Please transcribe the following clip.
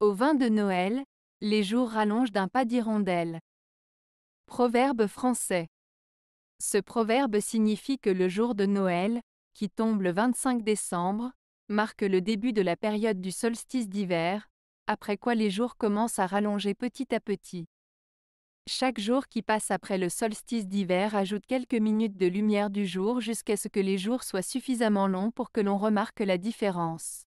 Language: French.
Au vin de Noël, les jours rallongent d'un pas d'hirondelle. Proverbe français. Ce proverbe signifie que le jour de Noël, qui tombe le 25 décembre, marque le début de la période du solstice d'hiver, après quoi les jours commencent à rallonger petit à petit. Chaque jour qui passe après le solstice d'hiver ajoute quelques minutes de lumière du jour jusqu'à ce que les jours soient suffisamment longs pour que l'on remarque la différence.